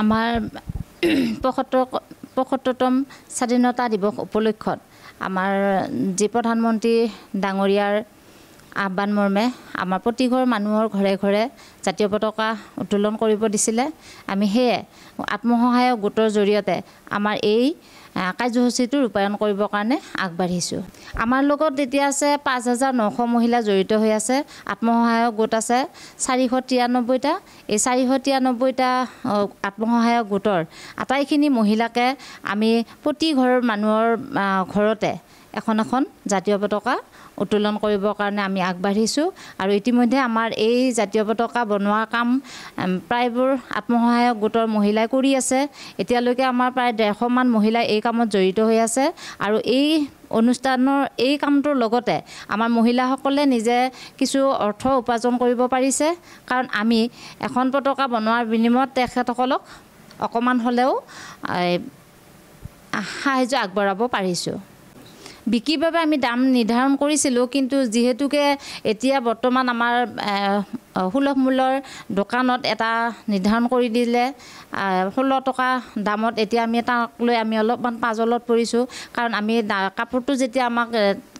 আমাৰ পঁয়সত্তৰ পঁয়সত্তৰতম স্বাধীনতা দিৱস উপলক্ষত আমাৰ যি প্ৰধানমন্ত্ৰী ডাঙৰীয়াৰ আহ্বান মৰ্মে আমাৰ প্ৰতিঘৰ মানুহৰ ঘৰে ঘৰে জাতীয় পতাকা উত্তোলন কৰিব দিছিলে আমি সেয়ে আত্মসহায়ক গোটৰ জৰিয়তে আমাৰ এই কাৰ্যসূচীটো ৰূপায়ণ কৰিবৰ কাৰণে আগবাঢ়িছোঁ আমাৰ লগত এতিয়া আছে পাঁচ হাজাৰ নশ মহিলা জড়িত হৈ আছে আত্মসহায়ক গোট আছে চাৰিশ তিৰান্নব্বৈটা এই চাৰিশ তিৰান্নব্বৈটা আত্মসহায়ক গোটৰ আটাইখিনি মহিলাকে আমি প্ৰতি ঘৰৰ মানুহৰ ঘৰতে এখন এখন জাতীয় পতাকা উত্তোলন কৰিবৰ কাৰণে আমি আগবাঢ়িছোঁ আৰু ইতিমধ্যে আমাৰ এই জাতীয় পতাকা বনোৱা কাম প্ৰায়বোৰ আত্মসহায়ক গোটৰ মহিলাই কৰি আছে এতিয়ালৈকে আমাৰ প্ৰায় ডেৰশমান মহিলাই এই এই কামত জড়িত হৈ আছে আৰু এই অনুষ্ঠানৰ এই কামটোৰ লগতে আমাৰ মহিলাসকলে নিজে কিছু অৰ্থ উপাৰ্জন কৰিব পাৰিছে কাৰণ আমি এখন পতাকা বনোৱাৰ বিনিময়ত তেখেতসকলক অকণমান হ'লেও সাহাৰ্য আগবঢ়াব পাৰিছোঁ বিক্ৰীৰ বাবে আমি দাম নিৰ্ধাৰণ কৰিছিলোঁ কিন্তু যিহেতুকে এতিয়া বৰ্তমান আমাৰ সুলভ মূল্যৰ দোকানত এটা নিৰ্ধাৰণ কৰি দিলে ষোল্ল টকা দামত এতিয়া আমি তাক লৈ আমি অলপমান পাজলত পৰিছোঁ কাৰণ আমি কাপোৰটো যেতিয়া আমাক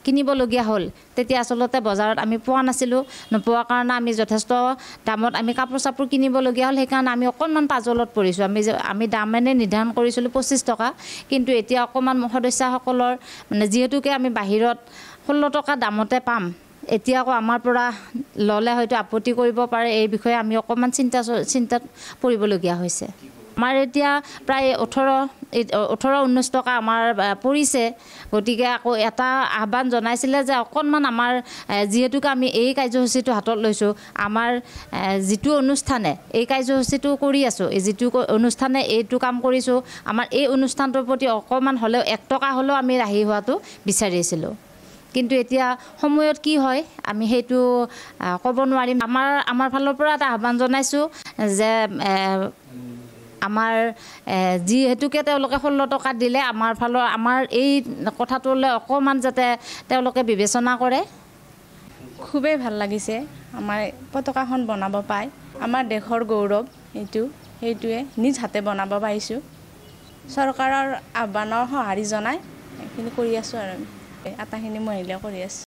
কিনিবলগীয়া হ'ল তেতিয়া আচলতে বজাৰত আমি পোৱা নাছিলোঁ নোপোৱা কাৰণে আমি যথেষ্ট দামত আমি কাপোৰ চাপোৰ কিনিবলগীয়া হ'ল সেইকাৰণে আমি অকণমান পাজলত পৰিছোঁ আমি আমি দামেনে নিৰ্ধাৰণ কৰিছিলোঁ পঁচিছ টকা কিন্তু এতিয়া অকণমান সদস্যাসকলৰ মানে যিহেতুকে আমি বাহিৰত ষোল্ল টকা দামতে পাম এতিয়া আকৌ আমাৰ পৰা ল'লে হয়তো আপত্তি কৰিব পাৰে এই বিষয়ে আমি অকণমান চিন্তা চিন্তাত পৰিবলগীয়া হৈছে আমাৰ এতিয়া প্ৰায় ওঠৰ ওঠৰ ঊনৈছ টকা আমাৰ পৰিছে গতিকে আকৌ এটা আহ্বান জনাইছিলে যে অকণমান আমাৰ যিহেতুকে আমি এই কাৰ্যসূচীটো হাতত লৈছোঁ আমাৰ যিটো অনুষ্ঠানে এই কাৰ্যসূচীটো কৰি আছোঁ যিটো অনুষ্ঠানে এইটো কাম কৰিছোঁ আমাৰ এই অনুষ্ঠানটোৰ প্ৰতি অকণমান হ'লেও এক টকা হ'লেও আমি ৰাহি হোৱাটো বিচাৰিছিলোঁ কিন্তু এতিয়া সময়ত কি হয় আমি সেইটো ক'ব নোৱাৰিম আমাৰ আমাৰ ফালৰ পৰা এটা আহ্বান জনাইছোঁ যে আমাৰ যিহেতুকে তেওঁলোকে ষোল্ল টকা দিলে আমাৰ ফালৰ আমাৰ এই কথাটোলৈ অকণমান যাতে তেওঁলোকে বিবেচনা কৰে খুবেই ভাল লাগিছে আমাৰ পতাকাখন বনাব পায় আমাৰ দেশৰ গৌৰৱ এইটো সেইটোৱে নিজ হাতে বনাব পাৰিছোঁ চৰকাৰৰ আহ্বানৰ সঁহাৰি জনাই এইখিনি কৰি আছোঁ আৰু আমি আটাইখিনি মহিলাই কৰি আছোঁ